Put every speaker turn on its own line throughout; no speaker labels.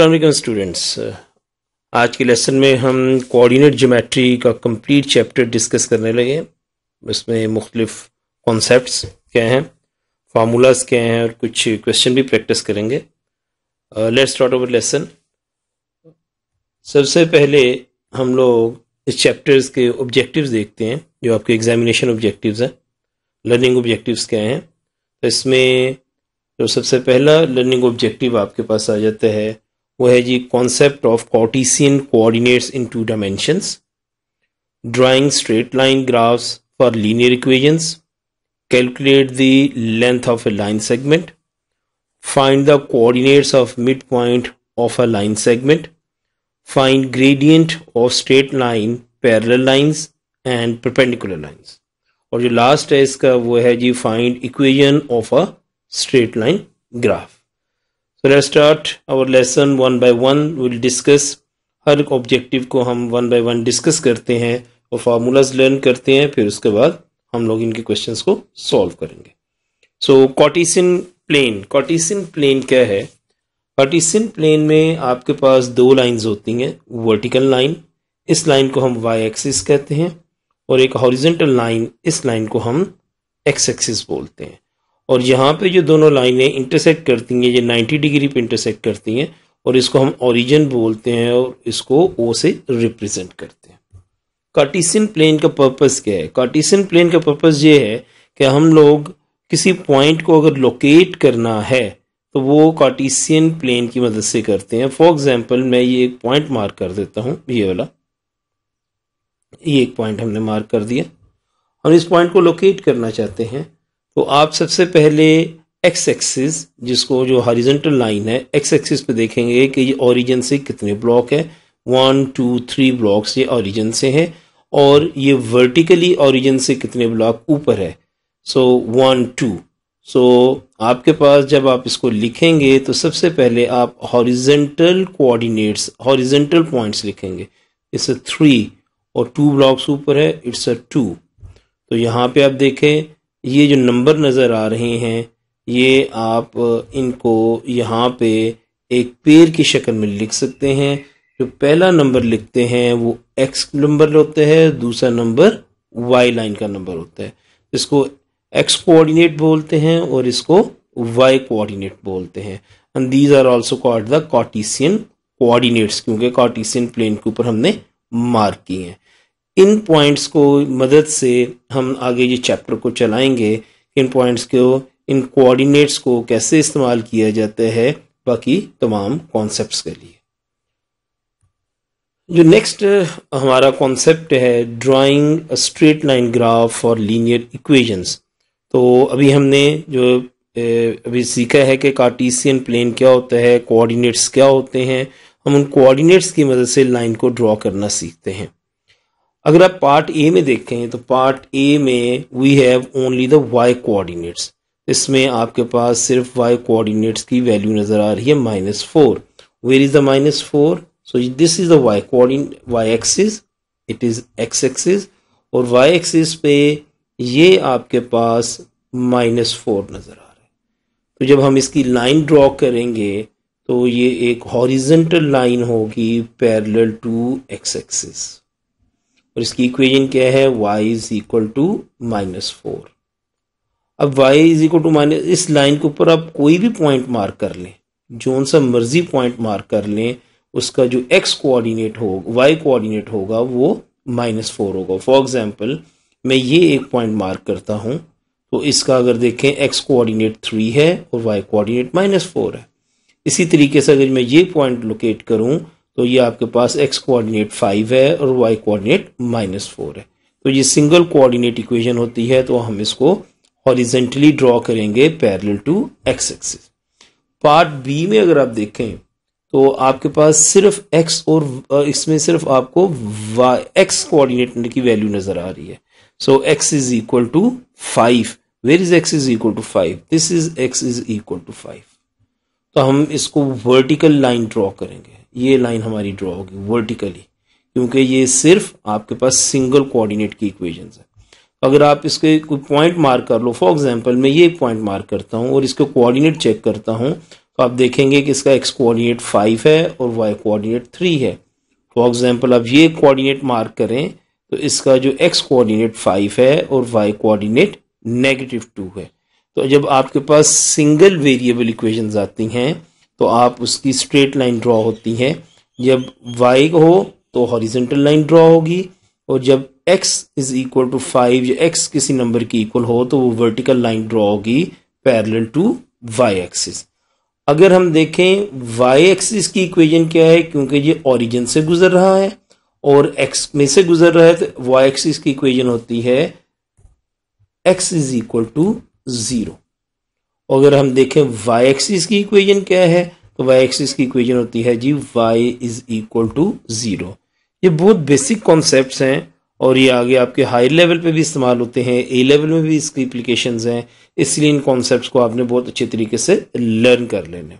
Aslam students uh, आज के lesson में हम कोऑर्डिनेट जोमेट्री का कंप्लीट चैप्टर डिस्कस करने लगे इसमें मुख्तलिफ कॉन्सेप्ट क्या हैं फार्मूलाज क्या हैं और कुछ क्वेश्चन भी प्रैक्टिस करेंगे लेट्स स्टार्ट ओवर लेसन सबसे पहले हम लोग इस चैप्टर्स के ऑब्जेक्टिव्स देखते हैं जो आपके एग्जामिनेशन ऑब्जेक्टिव्स हैं लर्निंग ऑब्जेक्टिव्स क्या हैं तो इसमें तो सबसे पहला लर्निंग ऑब्जेक्टिव आपके पास आ जाता है वो है जी concept of Cartesian coordinates in two dimensions drawing straight line graphs for linear equations calculate the length of a line segment find the coordinates of mid point of a line segment find gradient of straight line parallel lines and perpendicular lines और जो last है इसका वो है जी find equation of a straight line graph Let us start our lesson one by one. We'll discuss हर objective को हम वन बाय वन डिस्कस करते हैं और फार्मूलाज लर्न करते हैं फिर उसके बाद हम लोग इनके क्वेश्चंस को सॉल्व करेंगे सो कॉटिसिन प्लेन कॉटिसिन प्लेन क्या है कॉटिसिन प्लेन में आपके पास दो लाइंस होती हैं वर्टिकल लाइन इस लाइन को हम वाई एक्सिस कहते हैं और एक हॉरिजेंटल लाइन इस लाइन को हम एक्स एक्सिस बोलते हैं और यहाँ पे जो दोनों लाइनें इंटरसेक्ट करती हैं ये 90 डिग्री पे इंटरसेक्ट करती हैं और इसको हम ओरिजिन बोलते हैं और इसको ओ से रिप्रेजेंट करते हैं कार्टिसन प्लेन का पर्पज़ क्या है कार्टिसन प्लेन का पर्पज़ ये है कि हम लोग किसी पॉइंट को अगर लोकेट करना है तो वो कार्टिसियन प्लेन की मदद से करते हैं फॉर एग्जाम्पल मैं ये एक पॉइंट मार्क कर देता हूँ ये वाला ये एक पॉइंट हमने मार्क कर दिया हम इस पॉइंट को लोकेट करना चाहते हैं तो आप सबसे पहले एक्स एक्सिस जिसको जो हॉरिजेंटल लाइन है एक्स एक्सिस पे देखेंगे कि ये ओरिजिन से कितने ब्लॉक है वन टू थ्री ब्लॉक्स ये ओरिजिन से हैं और ये वर्टिकली ओरिजिन से कितने ब्लॉक ऊपर है सो वन टू सो आपके पास जब आप इसको लिखेंगे तो सबसे पहले आप हॉरिजेंटल कोऑर्डिनेट्स हॉरिजेंटल पॉइंट्स लिखेंगे इट्स अ थ्री और टू ब्लॉक्स ऊपर है इट्स अ टू तो यहाँ पे आप देखें ये जो नंबर नज़र आ रहे हैं ये आप इनको यहाँ पे एक पेड़ की शक्ल में लिख सकते हैं जो पहला नंबर लिखते हैं वो एक्स नंबर होता है दूसरा नंबर वाई लाइन का नंबर होता है इसको एक्स कोऑर्डिनेट बोलते हैं और इसको वाई कोऑर्डिनेट बोलते हैं and these are also called the Cartesian coordinates क्योंकि कार्टिसियन प्लेन के ऊपर हमने मार्क किए हैं इन पॉइंट्स को मदद से हम आगे ये चैप्टर को चलाएंगे इन पॉइंट्स को इन कोऑर्डिनेट्स को कैसे इस्तेमाल किया जाता है बाकी तमाम कॉन्सेप्ट्स के लिए जो नेक्स्ट हमारा कॉन्सेप्ट है drawing straight line graph for linear equations तो अभी हमने जो अभी सीखा है कि कार्टीसियन प्लेन क्या होता है कोऑर्डिनेट्स क्या होते हैं हम उन कोऑर्डिनेट्स की मदद से लाइन को ड्रॉ करना सीखते हैं अगर आप पार्ट ए में देखें तो पार्ट ए में we have only the y coordinates इसमें आपके पास सिर्फ वाई कोऑर्डिनेट्स की वैल्यू नज़र आ रही है minus four where is the minus four so this is the y coordinate y axis it is x axis और वाई एक्सिस पे ये आपके पास माइनस फोर नज़र आ रहा है तो जब हम इसकी लाइन ड्रॉ करेंगे तो ये एक हॉरिजेंटल लाइन होगी पैरेलल टू एक्स एक्सिस और इसकी इक्वेशन क्या है y is equal to minus four अब y is equal to minus इस लाइन के ऊपर आप कोई भी पॉइंट मार्क कर लें जो सा मर्जी पॉइंट मार्क कर लें उसका जो एक्स कोऑर्डिनेट हो वाई कोऑर्डिनेट होगा वो माइनस फोर होगा फॉर एग्जाम्पल मैं ये एक पॉइंट मार्क करता हूँ तो इसका अगर देखें एक्स कोऑर्डिनेट थ्री है और वाई कोऑर्डिनेट माइनस फोर है इसी तरीके से अगर मैं ये पॉइंट लोकेट करूँ तो ये आपके पास एक्स कोऑर्डिनेट फाइव है और वाई कोऑर्डिनेट माइनस फोर है तो ये सिंगल कोऑर्डिनेट इक्वेशन होती है तो हम इसको हॉरिजेंटली ड्रॉ करेंगे parallel to x axis part B में अगर आप देखें तो आपके पास सिर्फ एक्स और इसमें सिर्फ आपको वाई एक्स कोऑर्डिनेट की वैल्यू नजर आ रही है so x is equal to five where is x is equal to five this is x is equal to five तो हम इसको वर्टिकल लाइन ड्रॉ करेंगे ये लाइन हमारी ड्रॉ होगी वर्टिकली क्योंकि ये सिर्फ आपके पास सिंगल कोऑर्डिनेट की इक्वेशन है अगर आप इसके कोई पॉइंट मार्क कर लो फॉर एग्जांपल मैं ये पॉइंट मार्क करता हूँ और इसके कोऑर्डिनेट चेक करता हूँ तो आप देखेंगे कि इसका एक्स कोऑर्डिनेट फाइव है और वाई कोऑर्डिनेट थ्री है फॉर एग्जांपल आप ये कोऑर्डिनेट मार्क करें तो इसका जो एक्स कोऑर्डिनेट फाइव है और वाई कोऑर्डिनेट नेगेटिव टू है तो जब आपके पास सिंगल वेरिएबल इक्वेशंस आती हैं तो आप उसकी स्ट्रेट लाइन ड्रॉ होती है जब वाई हो तो हॉरिजेंटल लाइन ड्रॉ होगी और जब x is equal to five या एक्स किसी नंबर की इक्वल हो तो वो वर्टिकल लाइन ड्रॉ होगी पैरेलल टू वाई एक्सिस अगर हम देखें वाई एक्सिस की इक्वेशन क्या है क्योंकि ये ओरिजिन से गुजर रहा है और एक्स में से गुजर रहा है तो वाई एक्सिस की इक्वेशन होती है x is equal to zero अगर हम देखें वाई एक्सिस की इक्वेशन क्या है तो वाई एक्सिस की इक्वेशन होती है जी y is equal to zero ये बहुत बेसिक कॉन्सेप्ट हैं और ये आगे आपके हाई लेवल पे भी इस्तेमाल होते हैं ए लेवल में भी इसकी इप्लीकेशन हैं इसलिए इन कॉन्सेप्ट को आपने बहुत अच्छे तरीके से लर्न कर लेने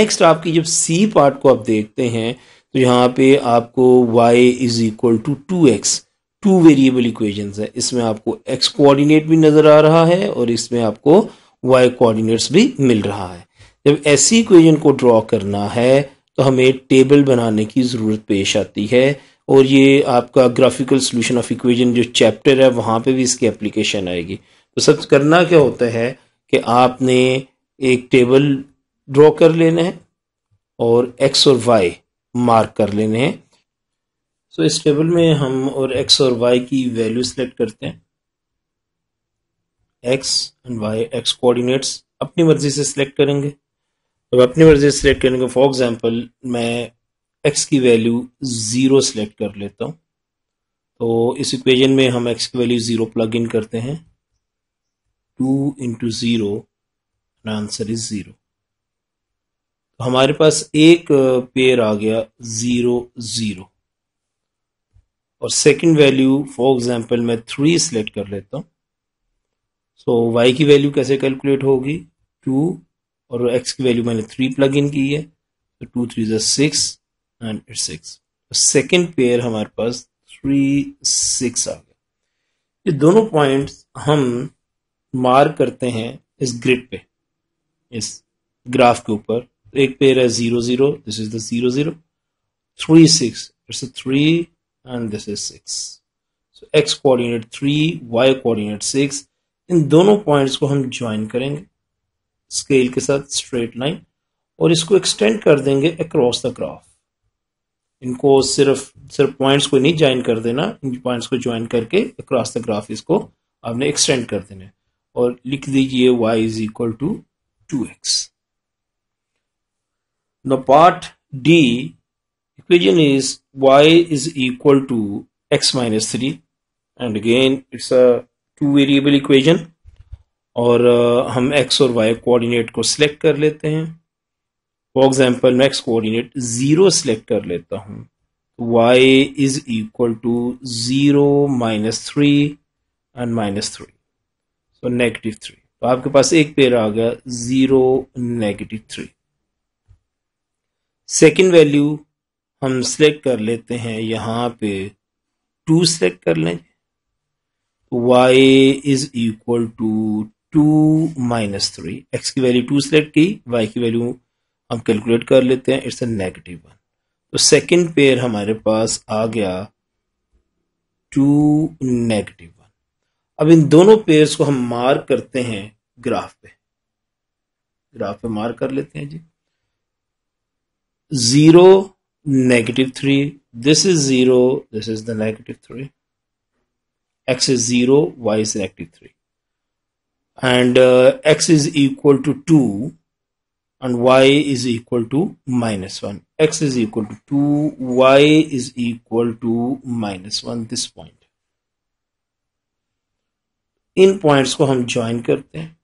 नेक्स्ट आपकी जब सी पार्ट को आप देखते हैं तो यहाँ पे आपको y is equal to two x two variable equation है इसमें आपको x कोऑर्डिनेट भी नज़र आ रहा है और इसमें आपको वाई कोऑर्डिनेट्स भी मिल रहा है जब ऐसी इक्वेजन को ड्रॉ करना है तो हमें टेबल बनाने की ज़रूरत पेश आती है और ये आपका ग्राफिकल सोल्यूशन ऑफ इक्वेजन जो चैप्टर है वहाँ पे भी इसकी एप्लीकेशन आएगी तो सब करना क्या होता है कि आपने एक टेबल ड्रॉ कर लेना है और एक्स और वाई मार्क कर लेने हैं सो so, इस टेबल में हम और एक्स और वाई की वैल्यू सेलेक्ट करते हैं x and y x coordinates अपनी मर्जी से सिलेक्ट करेंगे जब अपनी मर्जी से सिलेक्ट करेंगे फॉर एग्जांपल मैं एक्स की वैल्यू ज़ीरो सेलेक्ट कर लेता हूँ तो इस इक्वेशन में हम एक्स की वैल्यू ज़ीरो प्लग इन करते हैं two into zero answer is zero तो हमारे पास एक पेयर आ गया ज़ीरो ज़ीरो और सेकंड वैल्यू फॉर एग्जांपल मैं थ्री सिलेक्ट कर लेता हूँ सो so, y की वैल्यू कैसे कैलकुलेट होगी टू और x की वैल्यू मैंने थ्री प्लग इन की है तो टू थ्री जो six and it six second pair हमारे पास थ्री सिक्स आ गया ये दोनों पॉइंट हम मार्क करते हैं इस ग्रिड पे इस ग्राफ के ऊपर तो एक पेयर है zero zero this is the zero zero three six it's three and this is six x x three y y six इन दोनों पॉइंट्स को हम ज्वाइन करेंगे स्केल के साथ स्ट्रेट लाइन और इसको एक्सटेंड कर देंगे अक्रॉस द ग्राफ इनको सिर्फ सिर्फ पॉइंट्स को नहीं ज्वाइन कर देना इन पॉइंट्स को ज्वाइन करके अक्रॉस द ग्राफ इसको आपने एक्सटेंड कर देना है और लिख दीजिए y is equal to two x the part D equation is y is equal to x minus three and again it's a two variable equation और uh, हम एक्स और वाई कोऑर्डिनेट को सिलेक्ट कर लेते हैं फॉर एग्जांपल मैं x coordinate zero select कर लेता हूँ y is equal to zero minus three and minus three so negative three तो आपके पास एक पेयर आ गया zero negative three second value हम सिलेक्ट कर लेते हैं यहाँ पे टू सेलेक्ट कर लें y is equal to two minus three x की वैल्यू टू सेलेक्ट की वाई की वैल्यू हम कैलकुलेट कर लेते हैं इट्स अ नेगेटिव वन तो सेकेंड पेयर हमारे पास आ गया टू नेगेटिव वन अब इन दोनों पेयर्स को हम मार्क करते हैं ग्राफ पे ग्राफ पे मार्क कर लेते हैं जी zero negative three this is zero this is the negative three x is 0, y is negative 3. And uh, x is equal to 2 and y is equal to minus 1. x is equal to 2, y is equal to minus 1, this point. इन points को हम join करते हैं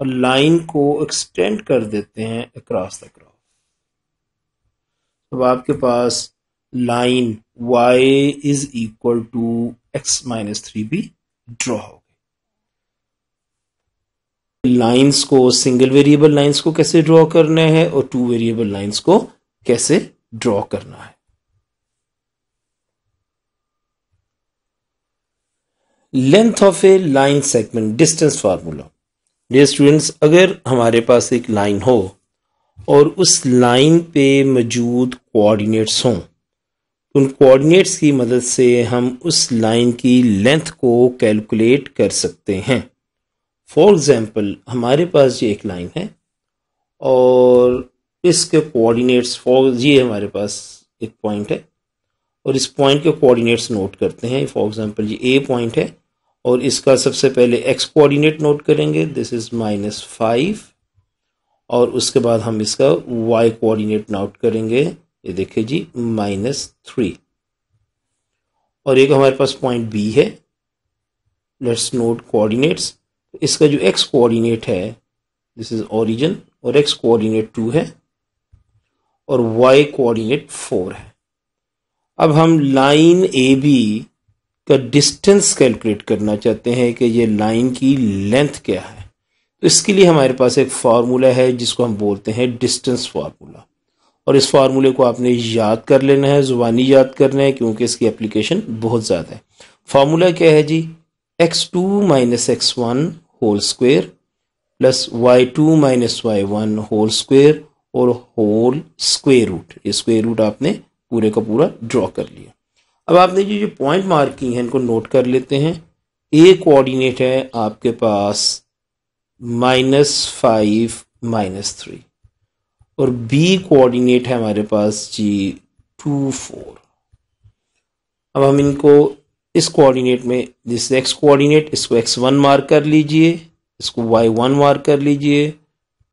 और line को extend कर देते हैं अक्रॉस द ग्राफ अब आपके पास line y is equal to x minus three भी ड्रॉ हो गई लाइंस को सिंगल वेरिएबल लाइंस को कैसे ड्रॉ करना है और टू वेरिएबल लाइंस को कैसे ड्रॉ करना है length of a line segment distance formula dear students अगर हमारे पास एक लाइन हो और उस लाइन पे मौजूद कोऑर्डिनेट्स हों उन कोऑर्डिनेट्स की मदद से हम उस लाइन की लेंथ को कैलकुलेट कर सकते हैं फॉर एग्ज़ाम्पल हमारे पास ये एक लाइन है और इसके कोऑर्डिनेट्स फॉर ये हमारे पास एक पॉइंट है और इस पॉइंट के कोऑर्डिनेट्स नोट करते हैं फॉर एग्ज़ाम्पल ये ए पॉइंट है और इसका सबसे पहले एक्स कोऑर्डिनेट नोट करेंगे दिस इज़ माइनस फाइव और उसके बाद हम इसका वाई कोऑर्डिनेट नोट करेंगे ये देखिए जी माइनस थ्री और एक हमारे पास पॉइंट बी है लेट्स नोट कोऑर्डिनेट्स इसका जो एक्स कोऑर्डिनेट है दिस इज ओरिजिन और एक्स कोऑर्डिनेट टू है और वाई कोऑर्डिनेट फोर है अब हम लाइन ए बी का डिस्टेंस कैलकुलेट करना चाहते हैं कि ये लाइन की लेंथ क्या है तो इसके लिए हमारे पास एक फार्मूला है जिसको हम बोलते हैं डिस्टेंस फार्मूला और इस फार्मूले को आपने याद कर लेना है ज़ुबानी याद करना है क्योंकि इसकी एप्लीकेशन बहुत ज़्यादा है फार्मूला क्या है जी x two minus x one whole square plus y two minus y one whole square और होल स्क्वेयर रूट ये स्क्वेयर रूट आपने पूरे का पूरा ड्रॉ कर लिया अब आपने जो जो पॉइंट मार्क है इनको नोट कर लेते हैं ए कोऑर्डिनेट है आपके पास माइनस फाइव माइनस थ्री और बी कोऑर्डिनेट है हमारे पास जी टू फोर अब हम इनको इस कोऑर्डिनेट में जिस एक्स कोऑर्डिनेट इसको एक्स वन मार्क कर लीजिए इसको वाई वन मार्क कर लीजिए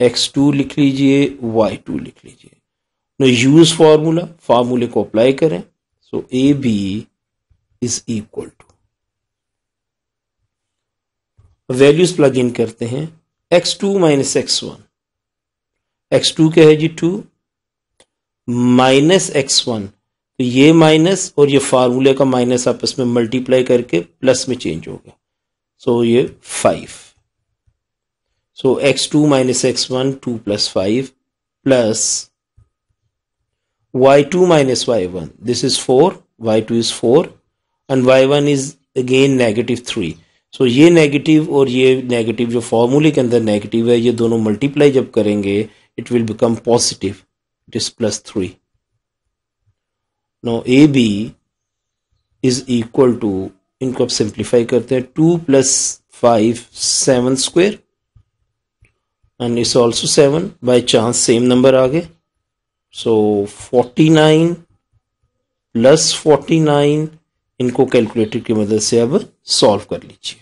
एक्स टू लिख लीजिए वाई टू लिख लीजिए नो यूज फार्मूला फार्मूले को अप्लाई करें so A B is equal to values plug in करते हैं x two minus x one x two क्या है जी टू माइनस एक्स वन तो ये माइनस और ये फार्मूले का माइनस आपस में मल्टीप्लाई करके प्लस में चेंज हो गया सो so, ये five so x two minus x one two plus five plus y two minus y one this is four y two is four and y one is again negative three so ये negative और ये negative जो फॉर्मूले के अंदर negative है ये दोनों मल्टीप्लाई जब करेंगे it will become positive it is plus 3 now AB is equal to इनको आप सिंप्लीफाई करते हैं two plus five seven square and is also seven by chance same number आ गए सो forty nine plus forty nine इनको calculator की मदद से अब सॉल्व कर लीजिए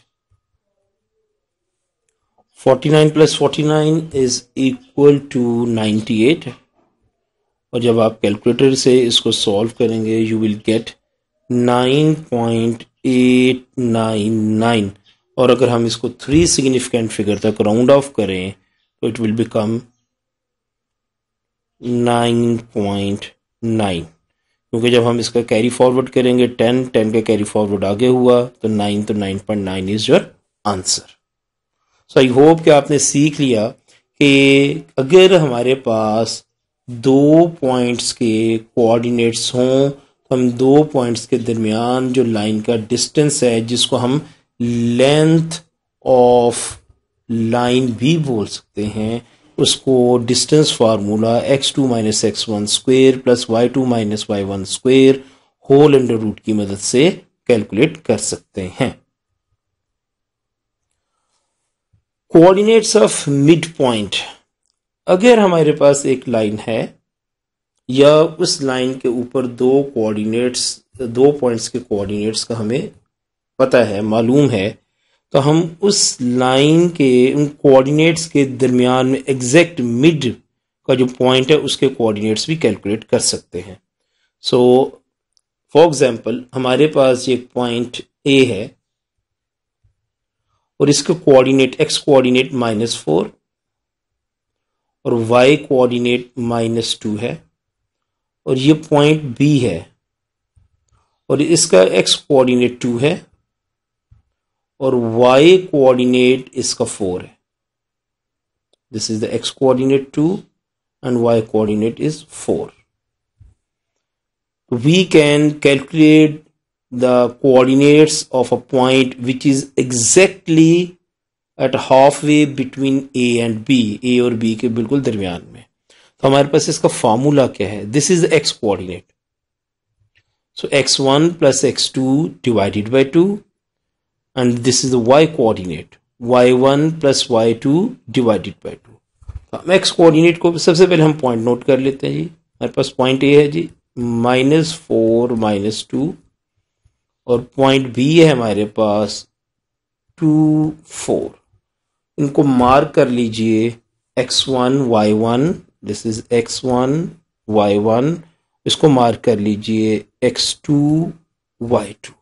49 प्लस 49 इज इक्वल टू 98 और जब आप कैलकुलेटर से इसको सॉल्व करेंगे यू विल गेट 9.899 और अगर हम इसको थ्री सिग्निफिकेंट फिगर तक राउंड ऑफ करें तो इट विल बिकम 9.9 क्योंकि जब हम इसका कैरी फॉरवर्ड करेंगे 10 10 का कैरी फॉरवर्ड आगे हुआ तो 9 तो 9.9 is your answer so I hope कि आपने सीख लिया कि अगर हमारे पास दो पॉइंट्स के कोऑर्डिनेट्स हों तो हम दो पॉइंट्स के दरमियान जो लाइन का डिस्टेंस है जिसको हम लेंथ ऑफ लाइन भी बोल सकते हैं उसको distance formula x two minus x one square plus y two minus y one square whole under root की मदद से कैलकुलेट कर सकते हैं कोऑर्डिनेट्स ऑफ मिड पॉइंट अगर हमारे पास एक लाइन है या उस लाइन के ऊपर दो कोऑर्डिनेट्स दो पॉइंट्स के कोऑर्डिनेट्स का हमें पता है मालूम है तो हम उस लाइन के उन कोऑर्डिनेट्स के दरमियान में एग्जैक्ट मिड का जो पॉइंट है उसके कोऑर्डिनेट्स भी कैलकुलेट कर सकते हैं सो फॉर एग्जांपल हमारे पास ये पॉइंट ए है और इसके coordinate x coordinate minus four और वाई कोऑर्डिनेट माइनस टू है और ये पॉइंट बी है और इसका एक्स कोऑर्डिनेट टू है और वाई कोऑर्डिनेट इसका फोर है this is the x coordinate two and y coordinate is four we can calculate the coordinates of a point which is exactly at halfway between A and B A और B के बिल्कुल दरमियान में तो हमारे पास इसका formula क्या है this is x coordinate so x one plus x two divided by two and this is y coordinate y one plus y two divided by two हम एक्स कोऑर्डिनेट को सबसे पहले हम पॉइंट नोट कर लेते हैं जी हमारे पास पॉइंट ए है जी माइनस फोर माइनस टू और पॉइंट बी है हमारे पास टू फोर इनको मार्क कर लीजिए x one y one this is x one y one इसको मार्क कर लीजिए एक्स टू वाई टू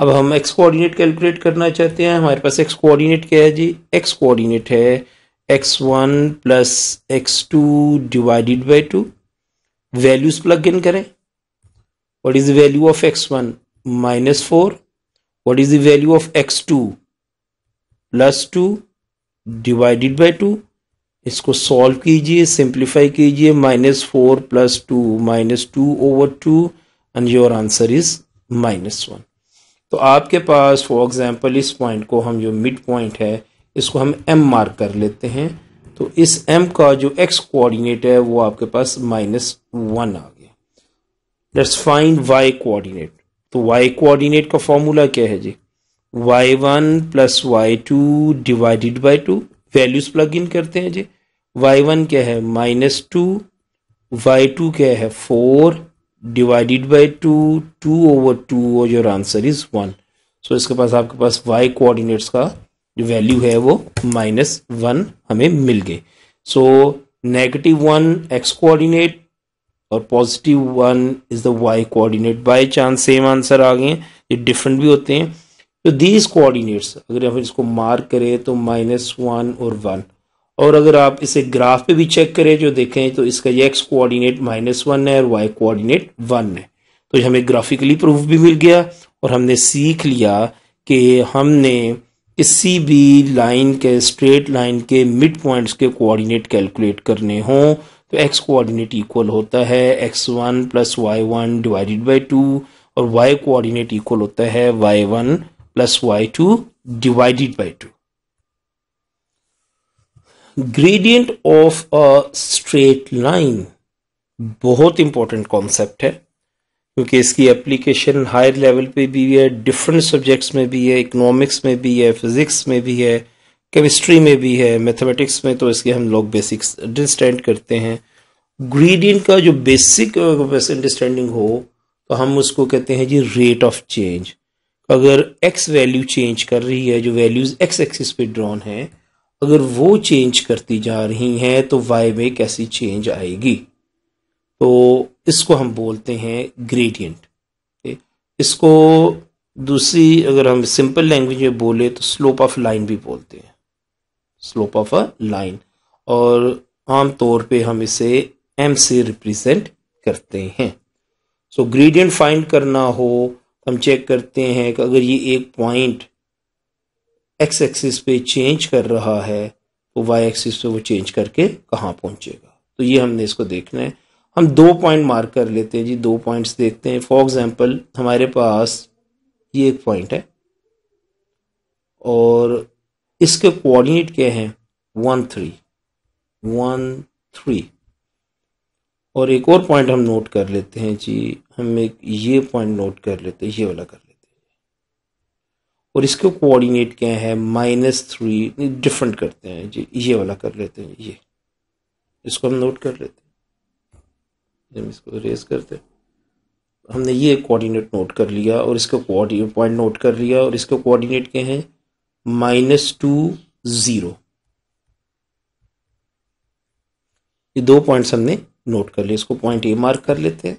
अब हम एक्स कोऑर्डिनेट कैलकुलेट करना चाहते हैं हमारे पास एक्स कोऑर्डिनेट क्या है जी एक्स कोऑर्डिनेट है x one plus x two divided by two values plug in करें what is value of x one minus 4 what is the value of x2 plus two divided by two इसको solve कीजिए simplify कीजिए minus four plus two minus two over two and your answer is minus one तो आपके पास for example इस point को हम जो मिड पॉइंट है इसको हम एम मार्क कर लेते हैं तो इस एम का जो एक्स कोऑर्डिनेट है वो आपके पास माइनस वन आ गया लेट्स फाइंड वाई कोऑर्डिनेट तो वाई कोऑर्डिनेट का फॉर्मूला क्या है जी y1 one plus y two divided by two values plug in करते हैं जी y1 वन क्या है माइनस टू वाई टू क्या है four divided by two two over two और your answer is one so इसके पास आपके पास वाई कोऑर्डिनेट्स का जो वैल्यू है वो माइनस वन हमें मिल गए सो नेगेटिव वन एक्स कोऑर्डिनेट और positive one is the y coordinate by chance same answer आ गए ये डिफरेंट भी होते हैं तो दीज कोऑर्डिनेट्स अगर हम इसको मार्क करें तो माइनस वन और वन और अगर आप इसे ग्राफ पे भी चेक करें जो देखें तो इसका ये एक्स कोऑर्डिनेट माइनस वन है और वाई कोऑर्डिनेट वन है तो हमें ग्राफिकली प्रूफ भी मिल गया और हमने सीख लिया कि हमने किसी भी लाइन के स्ट्रेट लाइन के मिड पॉइंट्स के कोऑर्डिनेट कैलकुलेट करने हों तो एक्स कोऑर्डिनेट इक्वल होता है x one plus y one divided by two और वाई कोऑर्डिनेट इक्वल होता है y one plus y two divided by two gradient of a straight line बहुत इंपॉर्टेंट कॉन्सेप्ट है क्योंकि इसकी एप्लीकेशन हायर लेवल पे भी है डिफरेंट सब्जेक्ट्स में भी है इकोनॉमिक्स में भी है फिजिक्स में भी है केमिस्ट्री में भी है मैथमेटिक्स में तो इसके हम लोग बेसिक्स अंडरस्टैंड करते हैं ग्रेडियंट का जो बेसिक अंडरस्टैंडिंग हो तो हम उसको कहते हैं जी रेट ऑफ चेंज अगर एक्स वैल्यू चेंज कर रही है जो वैल्यूज एक्स एक्सिस पे ड्रॉन है अगर वो चेंज करती जा रही हैं तो वाई में कैसी चेंज आएगी तो इसको हम बोलते हैं ग्रेडियंट इसको दूसरी अगर हम सिंपल लैंग्वेज में बोले तो स्लोप ऑफ लाइन भी बोलते हैं स्लोप ऑफ अ लाइन और आमतौर पे हम इसे एम से रिप्रेजेंट करते हैं सो ग्रेडियंट फाइंड करना हो हम चेक करते हैं कि अगर ये एक पॉइंट एक्स एक्सिस पे चेंज कर रहा है तो वाई एक्सिस पे वो चेंज करके कहाँ पहुंचेगा तो ये हमने इसको देखना है हम दो पॉइंट मार्क कर लेते हैं जी दो पॉइंट्स देखते हैं फॉर एग्जांपल हमारे पास ये एक पॉइंट है और इसके कोऑर्डिनेट क्या हैं वन थ्री वन थ्री और एक और पॉइंट हम नोट कर लेते हैं जी हम एक ये पॉइंट नोट कर लेते हैं ये वाला कर लेते हैं और इसके कोऑर्डिनेट क्या है माइनस थ्री डिफरेंट करते हैं जी ये वाला कर लेते हैं ये इसको हम नोट कर लेते हैं हम इसको रेस करते हैं हमने ये कोऑर्डिनेट नोट कर लिया और इसका कोऑर्डिनेट पॉइंट नोट कर लिया और इसके कोऑर्डिनेट क्या हैं माइनस टू जीरो ये दो पॉइंट्स हमने नोट कर लिए इसको पॉइंट ए मार्क कर लेते हैं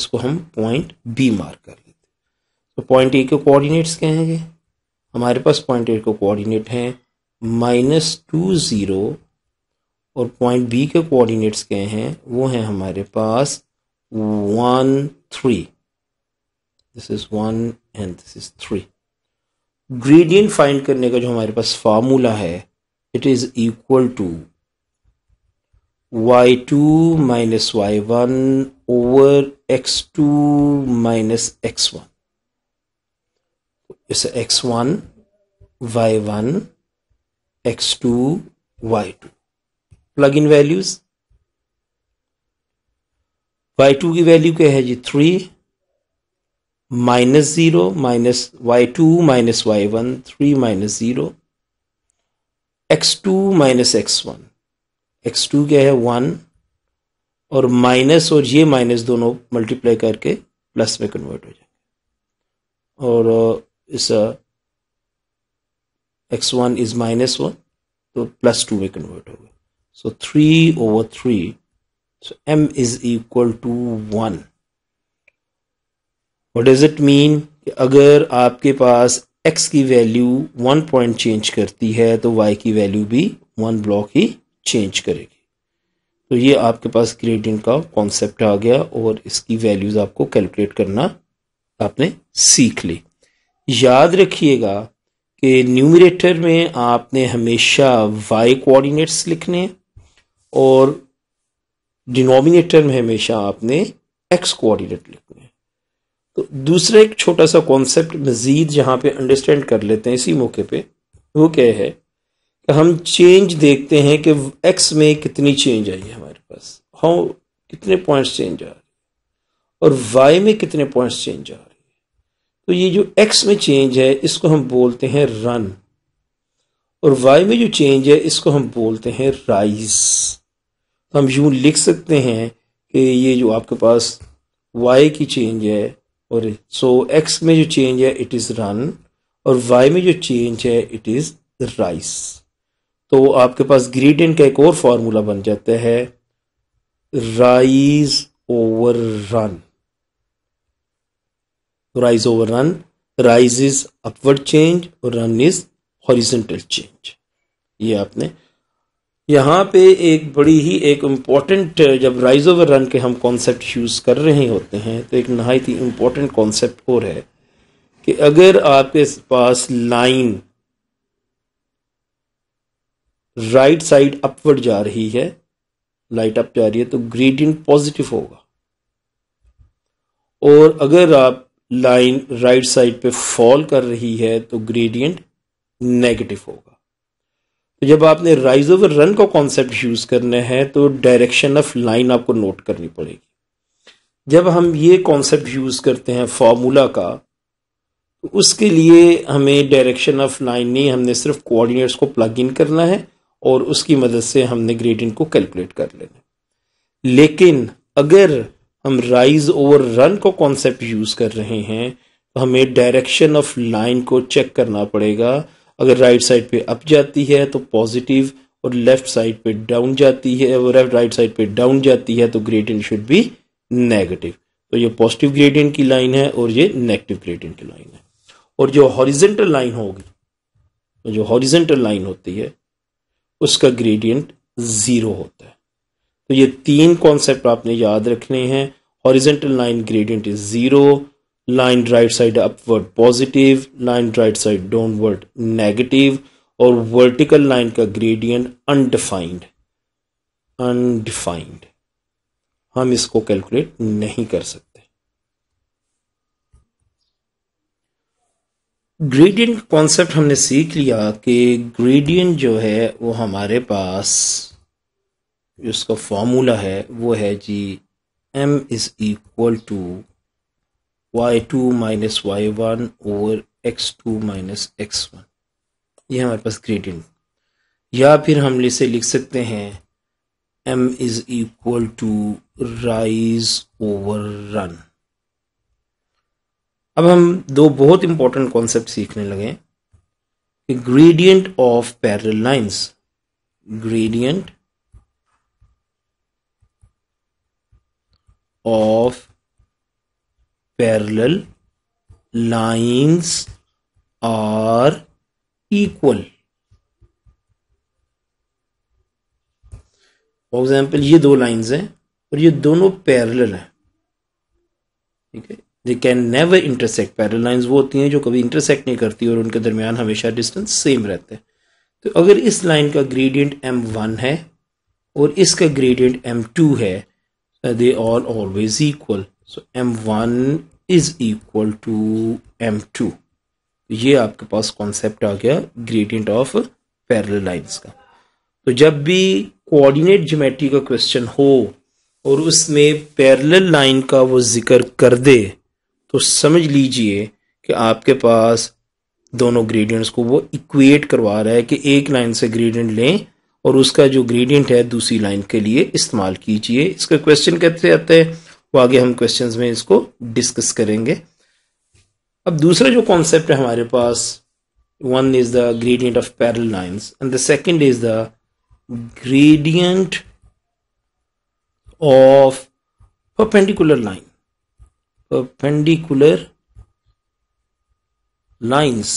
इसको हम पॉइंट बी मार्क कर लेते हैं तो पॉइंट ए के कोऑर्डिनेट्स क्या हैं ये हमारे पास पॉइंट ए के कोऑर्डिनेट हैं माइनस टू ज़ीरो और पॉइंट बी के कोऑर्डिनेट्स क्या हैं वो हैं हमारे पास one three this is one and this is three gradient find करने का जो हमारे पास फार्मूला है it is equal to y two minus y one over x two minus x one इस x one y one x two y two plug in values y two की value क्या है जी three minus minus zero y two minus y one three minus zero x two minus x one x two क्या है one और minus और ये minus दोनों multiply करके प्लस में कन्वर्ट हो जाएंगे और इस x one is minus one तो प्लस टू में कन्वर्ट हो गए so three over three so m is equal to one what does it mean अगर आपके पास एक्स की वैल्यू वन पॉइंट चेंज करती है तो वाई की वैल्यू भी वन ब्लॉक ही चेंज करेगी तो ये आपके पास ग्रेडियंट का कॉन्सेप्ट आ गया और इसकी वैल्यूज़ आपको कैलकुलेट करना आपने सीख ली याद रखिएगा कि न्यूमिरेटर में आपने हमेशा वाई कोऑर्डिनेट्स लिखने और डिनोमिनेटर में हमेशा आपने एक्स कोऑर्डिनेट लिखने तो दूसरा एक छोटा सा कॉन्सेप्ट मज़ीद यहाँ पे अंडरस्टैंड कर लेते हैं इसी मौके पे वो क्या है कि हम चेंज देखते हैं कि एक्स में कितनी चेंज आई है हमारे पास हाउ कितने पॉइंट्स चेंज आ रहे और वाई में कितने पॉइंट्स चेंज आ रहे तो ये जो एक्स में चेंज है इसको हम बोलते हैं रन और वाई में जो चेंज है इसको हम बोलते हैं राइज तो हम यूं लिख सकते हैं कि ये जो आपके पास वाई की चेंज है और सो एक्स में जो चेंज है इट इज़ रन और वाई में जो चेंज है इट इज़ राइस तो आपके पास ग्रेडियंट का एक और फार्मूला बन जाता है rise over run rise over run rise is upward change और रन इज हॉरिजेंटल चेंज ये आपने यहाँ पे एक बड़ी ही एक इम्पॉर्टेंट uh, जब राइज ओवर रन के हम कॉन्सेप्ट यूज़ कर रहे होते हैं तो एक नहायत ही इम्पॉर्टेंट कॉन्सेप्ट और है कि अगर आपके पास लाइन राइट साइड अपवर्ड जा रही है लाइट अप जा रही है तो ग्रेडियंट पॉजिटिव होगा और अगर आप लाइन राइट साइड पे फॉल कर रही है तो ग्रेडियंट नेगेटिव होगा तो जब आपने राइज ओवर रन का कॉन्सेप्ट यूज करना है तो डायरेक्शन ऑफ लाइन आपको नोट करनी पड़ेगी जब हम ये कॉन्सेप्ट यूज करते हैं फॉर्मूला का तो उसके लिए हमें डायरेक्शन ऑफ लाइन नहीं हमने सिर्फ कोऑर्डिनेट्स को प्लग इन करना है और उसकी मदद से हमने ग्रेडियंट को कैलकुलेट कर लेना लेकिन अगर हम राइज ओवर रन का कॉन्सेप्ट यूज कर रहे हैं तो हमें डायरेक्शन ऑफ लाइन को चेक करना पड़ेगा अगर राइट साइड पे अप जाती है तो पॉजिटिव और लेफ्ट साइड पे डाउन जाती है और राइट साइड पे डाउन जाती है तो ग्रेडियंट शुड बी नेगेटिव तो ये पॉजिटिव ग्रेडियंट की लाइन है और ये नेगेटिव ग्रेडियंट की लाइन है और जो हॉरिजेंटल लाइन होगी तो जो हॉरिजेंटल लाइन होती है उसका ग्रेडियंट जीरो होता है तो ये तीन कॉन्सेप्ट आपने याद रखने हैं horizontal line gradient is zero line right side upward positive line right side downward negative और वर्टिकल लाइन का ग्रेडियंट अनडिफाइंड अनडिफाइंड हम इसको कैलकुलेट नहीं कर सकते ग्रेडियंट कॉन्सेप्ट हमने सीख लिया कि ग्रेडियंट जो है वो हमारे पास उसका फॉर्मूला है वो है जी m is equal to y2 minus y one x2 x two minus x one ये हमारे पास ग्रेडियंट या फिर हम इसे लिख सकते हैं m is equal to rise over run अब हम दो बहुत इंपॉर्टेंट कॉन्सेप्ट सीखने लगे gradient of parallel lines gradient of parallel lines are equal for example ये दो लाइन्स हैं और ये दोनों पैरल हैं ठीक है they can never intersect parallel lines वो होती हैं जो कभी इंटरसेक्ट नहीं करती और उनके दरमियान हमेशा डिस्टेंस सेम रहते हैं तो अगर इस लाइन का ग्रेडियंट एम वन है और इसका ग्रेडियंट एम टू है they all always equal so m one is equal to m two ये आपके पास कॉन्सेप्ट आ गया ग्रेडियंट ऑफ पैरल लाइन्स का तो जब भी कोऑर्डिनेट ज्योमेट्री का क्वेश्चन हो और उसमें पैरल लाइन का वो जिक्र कर दे तो समझ लीजिए कि आपके पास दोनों ग्रेडियंट्स को वो इक्वेट करवा रहा है कि एक लाइन से ग्रेडियंट लें और उसका जो ग्रेडियंट है दूसरी लाइन के लिए इस्तेमाल कीजिए इसका क्वेश्चन कैसे आता है वो आगे हम क्वेश्चंस में इसको डिस्कस करेंगे अब दूसरा जो कॉन्सेप्ट है हमारे पास one is the gradient of parallel lines and the second is the gradient of perpendicular line perpendicular lines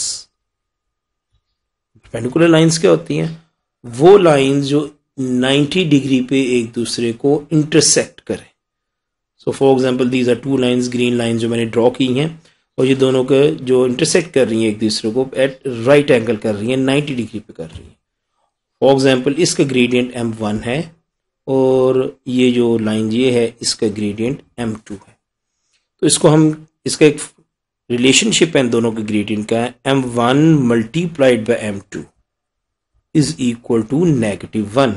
पेंडिकुलर लाइंस क्या होती हैं वो लाइंस जो 90 डिग्री पे एक दूसरे को इंटरसेक्ट करें so for example these are two lines green line जो मैंने ड्रॉ की हैं और ये दोनों के जो इंटरसेक्ट कर रही हैं एक दूसरे को एट राइट एंगल कर रही हैं नाइन्टी डिग्री पे कर रही हैं फॉर एग्जाम्पल इसका ग्रेडियंट एम वन है और ये जो लाइन ये है इसका ग्रेडियंट एम टू है तो इसको हम इसका एक रिलेशनशिप है दोनों के ग्रेडियंट का m one multiplied by m two is equal to negative one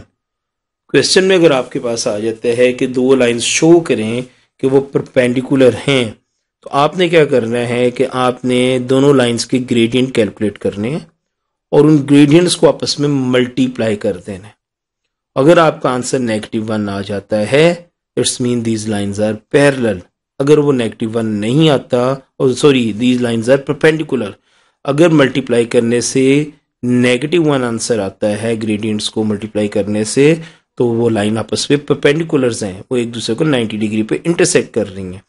question में अगर आपके पास आ जाता है कि दो लाइन्स शो करें कि वो परपेंडिकुलर हैं तो आपने क्या करना है कि आपने दोनों लाइंस के ग्रेडियंट कैलकुलेट करने हैं और उन ग्रेडियंट्स को आपस में मल्टीप्लाई कर देना है अगर आपका आंसर नेगेटिव वन आ जाता है it's mean these lines are parallel अगर वो नेगेटिव वन नहीं आता और sorry these lines are perpendicular अगर मल्टीप्लाई करने से नेगेटिव वन आंसर आता है ग्रेडियंट्स को मल्टीप्लाई करने से तो वो लाइन आपस में परपेंडिकुलर्स हैं वो एक दूसरे को 90 डिग्री पे इंटरसेक्ट कर रही हैं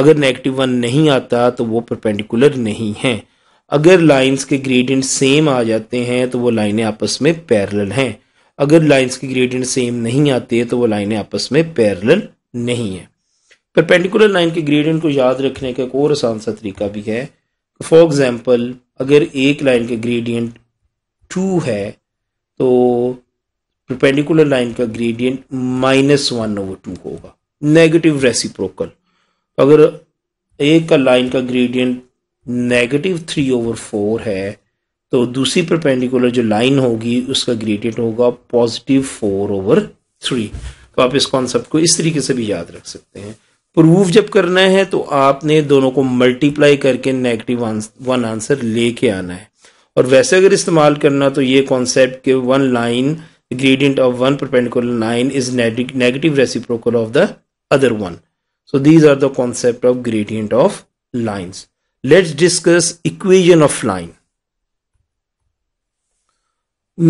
अगर नेगेटिव वन नहीं आता तो वो परपेंडिकुलर नहीं हैं अगर लाइंस के ग्रेडियंट सेम आ जाते हैं तो वो लाइनें आपस में पैरेलल हैं अगर लाइंस के ग्रेडियंट सेम नहीं आते तो वो लाइनें आपस में पैरेलल नहीं है परपेंडिकुलर लाइन के ग्रेडियंट को याद रखने का एक और आसान सा तरीका भी है फॉर एग्जाम्पल अगर एक लाइन के ग्रेडियंट टू है तो परपेंडिकुलर लाइन का gradient minus one over two होगा नेगेटिव रेसिप्रोकल तो अगर एक का लाइन का gradient negative three over four है तो दूसरी परपेंडिकुलर जो लाइन होगी उसका ग्रेडियंट होगा पॉजिटिव फोर ओवर थ्री तो आप इस कॉन्सेप्ट को इस तरीके से भी याद रख सकते हैं प्रूव जब करना है तो आपने दोनों को मल्टीप्लाई करके नेगेटिव वन आंसर लेके आना है और वैसे अगर इस्तेमाल करना तो ये कॉन्सेप्ट के one line the gradient of one perpendicular line is neg negative reciprocal of the other one. So these are the concept of gradient of lines. Let's discuss equation of line.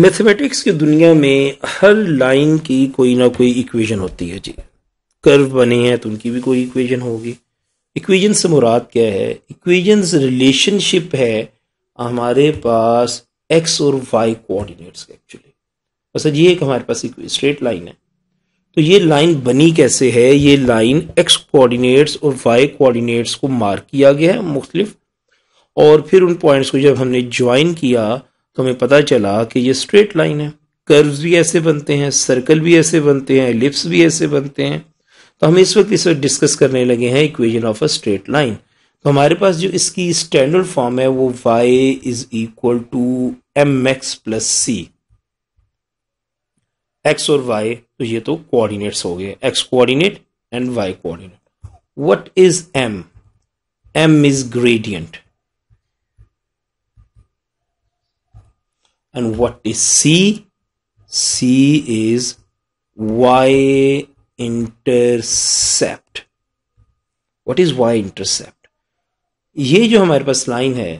Mathematics की दुनिया में हर line की कोई ना कोई equation होती है जी curve बने हैं तो उनकी भी कोई इक्वेशन होगी इक्वेजन से मुराद क्या है इक्वेजन रिलेशनशिप है हमारे पास एक्स और वाई कोऑर्डिनेट्स एक्चुअली बस ये एक हमारे पास एक स्ट्रेट लाइन है तो ये लाइन बनी कैसे है ये लाइन एक्स कोऑर्डिनेट्स और वाई कोऑर्डिनेट्स को मार्क किया गया है मुख्तलिफ और फिर उन पॉइंट्स को जब हमने ज्वाइन किया तो हमें पता चला कि ये स्ट्रेट लाइन है कर्व्स भी ऐसे बनते हैं सर्कल भी ऐसे बनते हैं लिप्स भी ऐसे बनते हैं तो हम इस वक्त इस वक्त डिस्कस करने लगे हैं equation of a straight line तो हमारे पास जो इसकी स्टैंडर्ड फॉर्म है वो y is equal to m x plus c x और वाई तो ये तो कोऑर्डिनेट्स हो गए x coordinate and y coordinate what is m m is gradient and what is c c is y intercept what is y intercept ये जो हमारे पास line है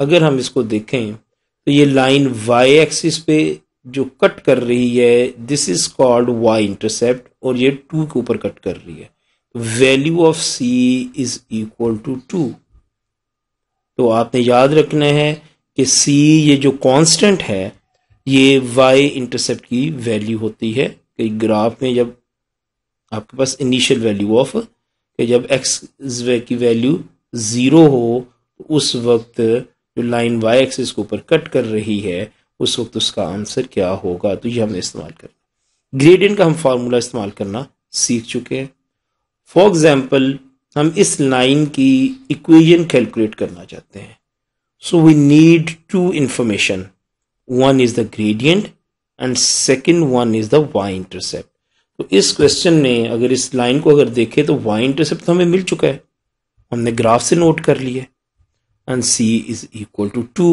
अगर हम इसको देखें तो ये लाइन वाई एक्सिस पे जो कट कर रही है this is called y intercept और ये टू के ऊपर कट कर रही है value of c is equal to two तो आपने याद रखना है कि सी ये जो कांस्टेंट है ये वाई इंटरसेप्ट की वैल्यू होती है कि ग्राफ में जब आपके पास इनिशियल वैल्यू ऑफ कि जब एक्स की वैल्यू ज़ीरो हो तो उस वक्त जो लाइन वाई एक्सिस के ऊपर कट कर रही है उस वक्त उसका आंसर क्या होगा तो ये हमने इस्तेमाल करना ग्रेडियंट का हम फार्मूला इस्तेमाल करना सीख चुके हैं फॉर एग्ज़ाम्पल हम इस लाइन की इक्वेजन कैलकुलेट करना चाहते हैं so we need two information one is the gradient and second one is the y intercept तो इस क्वेश्चन में अगर इस लाइन को अगर देखें तो वाई इंटरसेप्ट तो हमें मिल चुका है हमने ग्राफ से नोट कर लिया and c is equal to two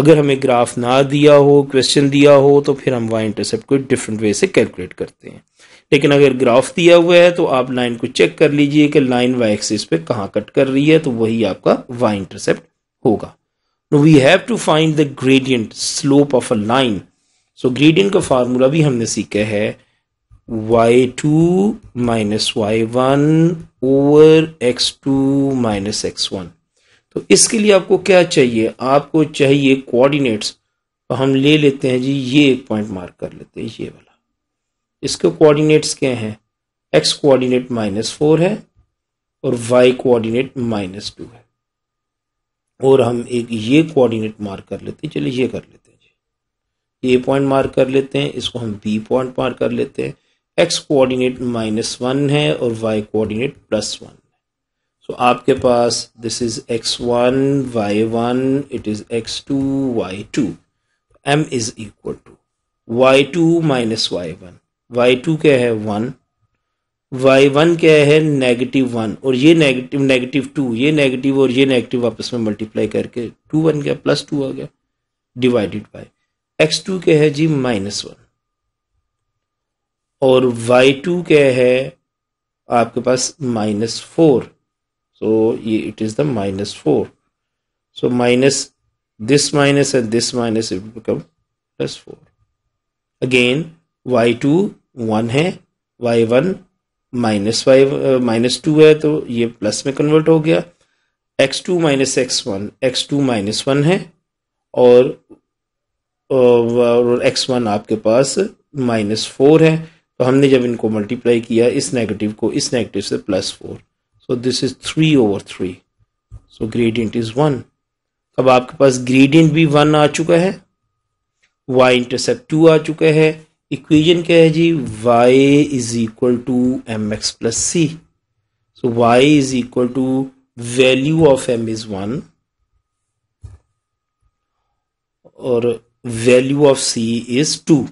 अगर हमें ग्राफ ना दिया हो क्वेश्चन दिया हो तो फिर हम वाई इंटरसेप्ट को डिफरेंट वे से कैलकुलेट करते हैं लेकिन अगर ग्राफ दिया हुआ है तो आप लाइन को चेक कर लीजिए कि लाइन वाई एक्सिस पे कहाँ कट कर रही है तो वही आपका वाई इंटरसेप्ट होगा we have to find the gradient slope of a line so gradient का फार्मूला भी हमने सीखा है y two minus y one over x two minus x one तो इसके लिए आपको क्या चाहिए आपको चाहिए कोऑर्डिनेट्स तो हम ले लेते हैं जी ये एक पॉइंट मार्क कर लेते हैं ये वाला इसके कोऑर्डिनेट्स क्या हैं एक्स कोऑर्डिनेट माइनस फोर है और वाई कोऑर्डिनेट माइनस टू है और हम एक ये कोऑर्डिनेट मार्क कर लेते हैं चलिए ये कर लेते हैं जी ये पॉइंट मार्क कर लेते हैं इसको हम बी पॉइंट मार्क कर लेते हैं एक्स कोऑर्डिनेट माइनस वन है और वाई कोऑर्डिनेट प्लस वन तो आपके पास this is x one y one it is x two y two m is equal to y two minus y one y two क्या है one y one क्या है negative one और ये negative negative two ये negative और ये negative आपस में मल्टीप्लाई करके टू बन गया प्लस टू आ गया डिवाइडेड बाय एक्स टू क्या है जी माइनस वन और वाई टू क्या है आपके पास minus four so it is the minus 4 so minus this minus and this minus it will become plus 4 again y2 1 है y1 minus five minus two है तो ये प्लस में कन्वर्ट हो गया x two minus x one x two minus one है और x uh, one आपके पास माइनस फोर है तो हमने जब इनको मल्टीप्लाई किया इस नेगेटिव को इस नेगेटिव से plus four so this is three over three so gradient is one अब आपके पास ग्रेडियंट भी वन आ चुका है वाई इंटरसेप्ट टू आ चुका है इक्वेशन क्या है जी y is equal to m x plus c so y is equal to value of m is one और value of c is two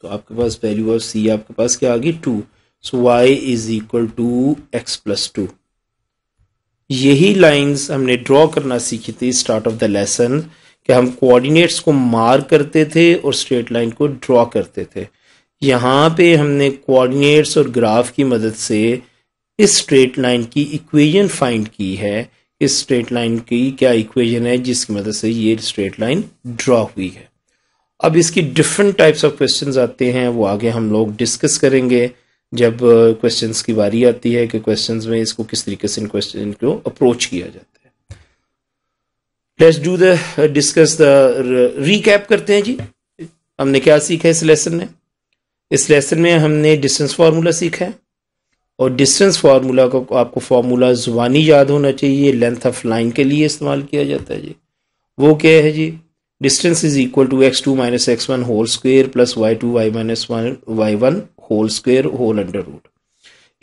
तो आपके पास वैल्यू ऑफ सी आपके पास क्या आ गई two so y is equal to x plus two यही lines हमने draw करना सीखी थी स्टार्ट ऑफ द लेसन कि हम कोऑर्डिनेट्स को मार्क करते थे और स्ट्रेट लाइन को ड्रॉ करते थे यहाँ पे हमने कोऑर्डिनेट्स और ग्राफ की मदद से इस स्ट्रेट लाइन की इक्वेशन फाइंड की है इस स्ट्रेट लाइन की क्या इक्वेशन है जिसकी मदद से ये स्ट्रेट लाइन ड्रॉ हुई है अब इसकी डिफरेंट टाइप्स ऑफ क्वेश्चंस आते हैं वो आगे हम लोग डिस्कस करेंगे जब क्वेश्चंस की बारी आती है कि क्वेश्चंस में इसको किस तरीके से इन क्वेश्चन को अप्रोच किया जाता है let's do the discuss the recap करते हैं जी हमने क्या सीखा इस लेसन में इस लेसन में हमने डिस्टेंस फार्मूला सीखा है और डिस्टेंस फार्मूला को आपको फार्मूला जुबानी याद होना चाहिए लेंथ ऑफ लाइन के लिए इस्तेमाल किया जाता है जी वो क्या है जी distance is equal to x two minus x one whole square plus y two y minus one y one whole square whole under root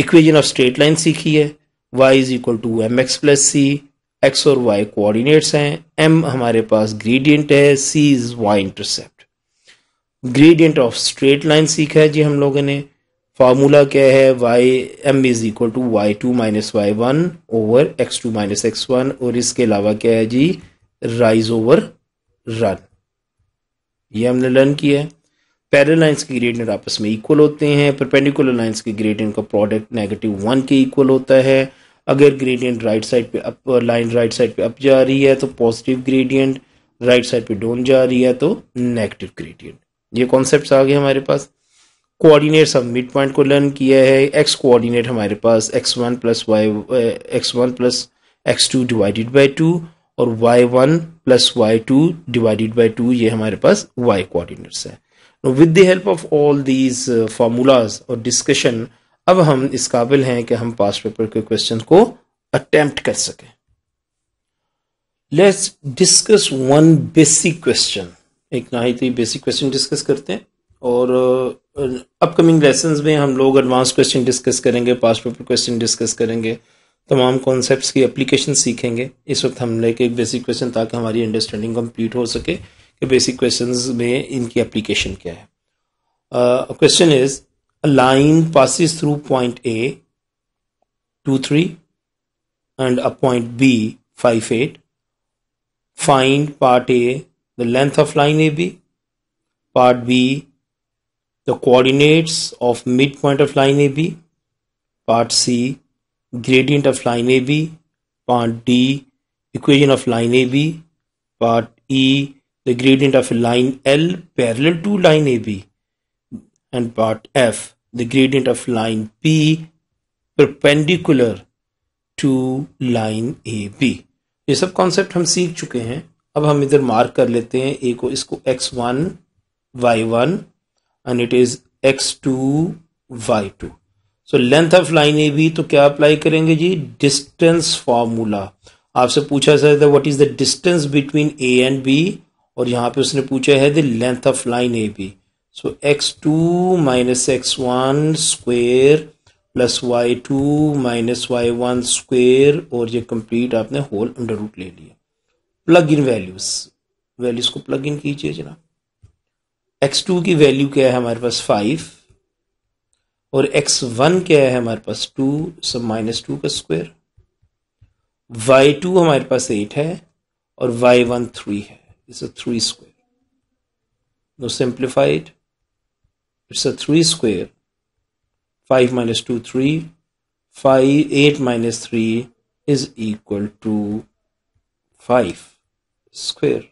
equation of straight line सीखी है y is equal to m x plus c x और y coordinates हैं m हमारे पास gradient है c is y intercept gradient of straight line सीखा है जी हम लोगों ने फार्मूला क्या है y m is equal to y two minus y one over x two minus x one और इसके अलावा क्या है जी राइज ओवर रन ये हमने लर्न किया है पैरल लाइन्स के ग्रेडियंट आपस में इक्वल होते हैं परपेंडिकुलर लाइन्स के ग्रेडियंट का प्रोडक्ट नेगेटिव वन के इक्वल होता है अगर ग्रेडियंट राइट साइड पे अप लाइन राइट साइड पे अप जा रही है तो पॉजिटिव ग्रेडियंट राइट साइड पे डाउन जा रही है तो नेगेटिव ग्रेडियंट ये कॉन्सेप्ट आ गए हमारे पास कोऑर्डिनेट्स हम मिड पॉइंट को लर्न किया है एक्स कोऑर्डिनेट हमारे पास x one plus y x one plus x two divided by two और y one plus y two divided by two ये हमारे पास वाई कोऑर्डिनेट्स है तो with the help of all these formulas और discussion अब हम इस काबिल हैं कि हम पास्ट पेपर के क्वेश्चन को अटेम्प्ट कर सकें let's discuss one basic question एक ना ही तो बेसिक क्वेश्चन डिस्कस करते हैं और अपकमिंग uh, लेसन में हम लोग एडवांस क्वेश्चन डिस्कस करेंगे पास्ट पेपर क्वेश्चन डिस्कस करेंगे तमाम कॉन्सेप्ट की एप्लीकेशन सीखेंगे इस वक्त हम लेके एक बेसिक क्वेश्चन ताकि हमारी अंडरस्टैंडिंग कंप्लीट हो सके कि बेसिक क्वेश्चन में इनकी एप्लीकेशन क्या है question is a line passes through point A two three and a point B five eight find part A the length of line A B part B the coordinates of mid point of line A B part C gradient of line A B part D equation of line A B part E the gradient of a line L parallel to line AB and part F the gradient of line P perpendicular to line AB ये सब concept हम सीख चुके हैं अब हम इधर mark कर लेते हैं ए को इसको x one y one and it is x two y two so length of line A B तो क्या अप्लाई करेंगे जी डिस्टेंस फॉर्मूला आपसे पूछा जाता है what is the distance between A and B और यहाँ पे उसने पूछा है the length of line A B so x two minus x one square plus y two minus y one square और ये कंप्लीट आपने होल अंडर रूट ले लिया प्लग इन वैल्यूज वैल्यूज को प्लग इन कीजिए जनाब एक्स टू की value क्या है हमारे पास फाइव और एक्स वन क्या है हमारे पास टू सब माइनस टू का स्क्वेयर वाई टू हमारे पास एट है और वाई वन थ्री है is a 3 square. Now simplify it. It's a 3 square. 5 minus 2, 3. 5, 8 minus 3 is equal to 5 square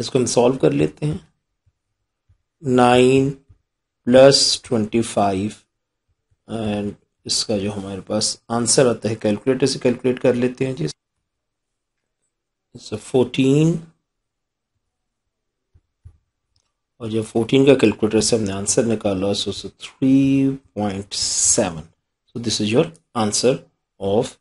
इसको हम सॉल्व कर लेते हैं nine plus twenty five and इसका जो हमारे पास आंसर आता है कैलकुलेटर से कैलकुलेट कर लेते हैं जी so 14 और जब 14 का कैलकुलेटर से हमने आंसर निकाला so so 3.7 so this is your answer of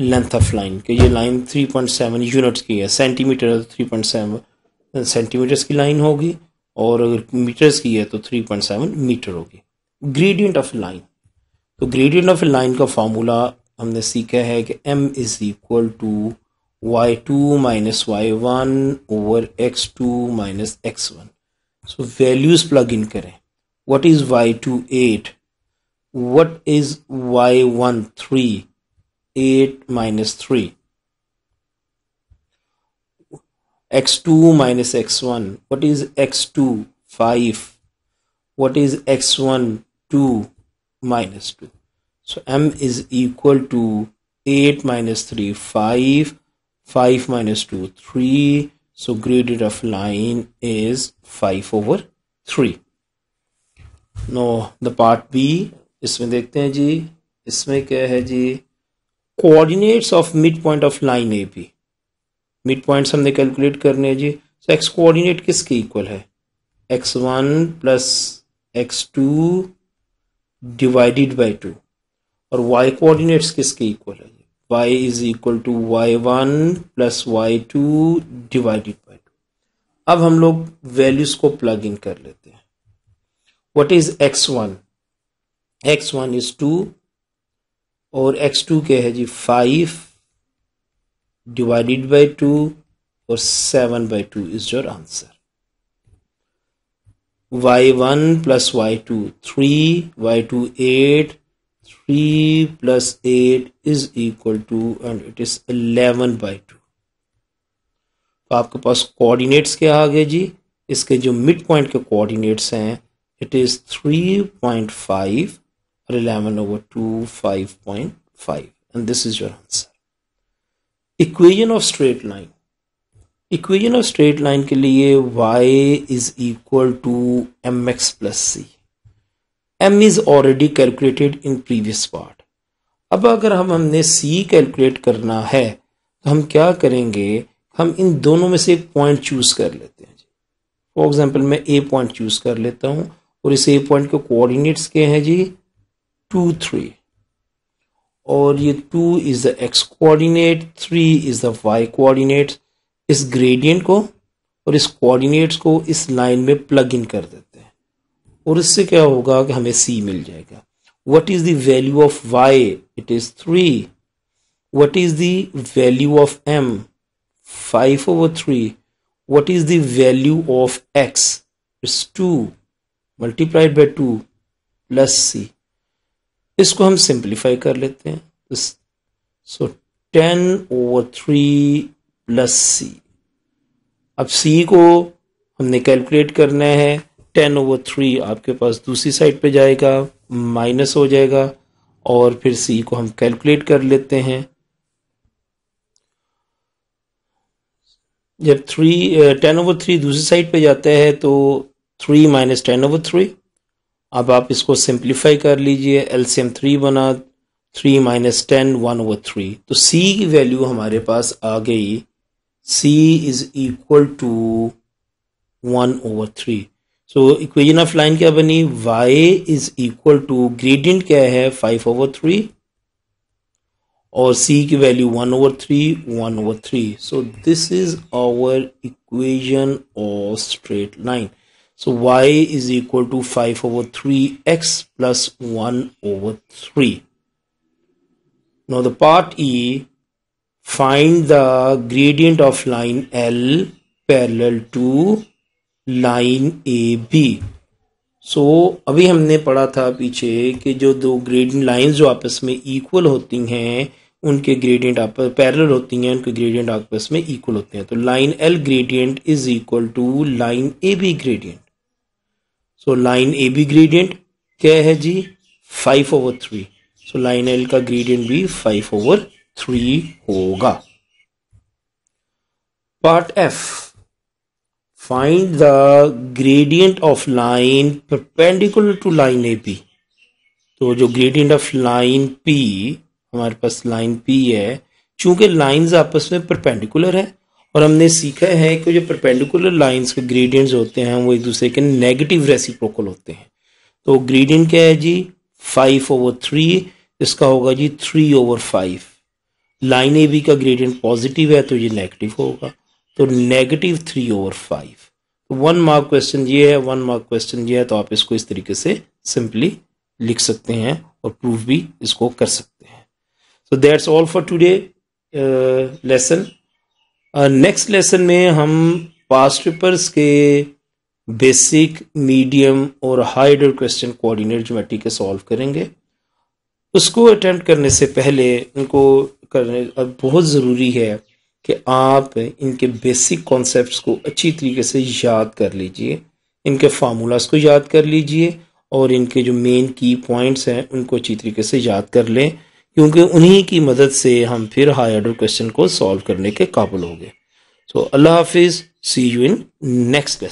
length of line कि ये लाइन 3.7 यूनिट्स की है centimetre three point seven centimetres की लाइन होगी और अगर मीटर्स की है तो 3.7 मीटर होगी ग्रेडियंट ऑफ लाइन तो ग्रेडियंट ऑफ लाइन का फार्मूला हमने सीखा है कि m is equal to y2 minus y1 over x2 minus x1 so values plug in करें what is y2 8 what is y1 3 8 minus 3 x2 minus x1 what is x2 5 what is x1 2 minus 2 so m is equal to 8 minus 3 5 5 minus 2 3 so gradient of line is 5 over 3 now the part B इसमें देखते हैं जी इसमें क्या है जी coordinates of mid point of line A B mid points हमने calculate करने हैं जी सो एक्स कोऑर्डिनेट किसके इक्वल है x one plus x two divided by two और वाई कोऑर्डिनेट्स किसके इक्वल है y is equal to y one plus y two divided by two अब हम लोग वैल्यूज को प्लग इन कर लेते हैं what is x one x one is two और एक्स टू के है जी फाइव डिवाइडेड बाई टू और seven by two is your answer y one plus y two three y two eight p plus 8 is equal to and it is 11 by 2 तो आपके पास coordinates क्या आ गए जी इसके जो मिड पॉइंट के coordinates हैं इट इज़ 3.5 और 11 over 2 5.5 and this is your answer equation of straight line equation of straight line के लिए y is equal to m x plus c m is already calculated in previous part अब अगर हम हमने सी calculate करना है तो हम क्या करेंगे हम इन दोनों में से एक पॉइंट चूज कर लेते हैं जी फॉर एग्जाम्पल मैं ए पॉइंट चूज कर लेता हूँ और इस ए पॉइंट के कोऑर्डिनेट्स के हैं जी टू थ्री और ये two is the x coordinate three is the y coordinate इस ग्रेडियंट को और इस कोऑर्डिनेट्स को इस लाइन में प्लग इन कर देते और इससे क्या होगा कि हमें सी मिल जाएगा what is दैल्यू of why it is three what is दैल्यू of M five over three what is दैल्यू of x it's two multiplied by two plus सी इसको हम सिंप्लीफाई कर लेते हैं सो टेन ओवर थ्री प्लस सी अब सी को हमने कैलकुलेट करना है टेन ओवर थ्री आपके पास दूसरी साइड पे जाएगा माइनस हो जाएगा और फिर सी को हम कैलकुलेट कर लेते हैं जब थ्री टेन ओवर थ्री दूसरी साइड पे जाता है तो three minus ten over three अब आप इसको सिंप्लीफाई कर लीजिए एलसीएम थ्री बना three minus ten one over three तो सी की वैल्यू हमारे पास आ गई सी is equal to one over three so equation of line क्या बनी y is equal to gradient क्या है फाइव ओवर थ्री और c की value one over three one over three so this is our equation of straight line so y is equal to five over three x plus one over three now the part E find the gradient of line L parallel to line A B so अभी हमने पढ़ा था पीछे कि जो दो gradient line जो आपस में इक्वल होती हैं उनके ग्रेडियंट आपस पैरेलल होती हैं उनके ग्रेडियंट आपस में इक्वल होते हैं तो line L gradient is equal to line A B gradient so line A B gradient क्या है जी five over three so line L का ग्रेडियंट भी फाइव ओवर थ्री होगा part F Find the gradient of line perpendicular to line AP. तो जो gradient of line P हमारे पास line P है चूंकि लाइंस आपस में परपेंडिकुलर है और हमने सीखा है कि जो परपेंडिकुलर लाइंस के ग्रेडियंट्स होते हैं वो एक दूसरे के नेगेटिव रेसिप्रोकल होते हैं तो ग्रेडियंट क्या है जी फाइव ओवर थ्री इसका होगा जी three over five line A B का ग्रेडियंट पॉजिटिव है तो ये नेगेटिव होगा तो नेगेटिव थ्री ओवर फाइव तो वन मार्क क्वेश्चन ये है वन मार्क क्वेश्चन ये है तो आप इसको इस तरीके से सिंपली लिख सकते हैं और प्रूफ भी इसको कर सकते हैं so that's all for today lesson next lesson में हम पास्ट पेपर्स के बेसिक मीडियम और हाइडर क्वेश्चन कोऑर्डिनेट ज्योमेट्री के सॉल्व करेंगे उसको अटेम्प्ट करने से पहले उनको करने अब बहुत ज़रूरी है कि आप इनके बेसिक कॉन्सेप्ट्स को अच्छी तरीके से याद कर लीजिए इनके फार्मूलाज को याद कर लीजिए और इनके जो मेन की पॉइंट्स हैं उनको अच्छी तरीके से याद कर लें क्योंकि उन्हीं की मदद से हम फिर हाई ऑर्डर क्वेश्चन को सॉल्व करने के काबुल होंगे सो अल्लाह हाफिज़ सी यू इन नेक्स्ट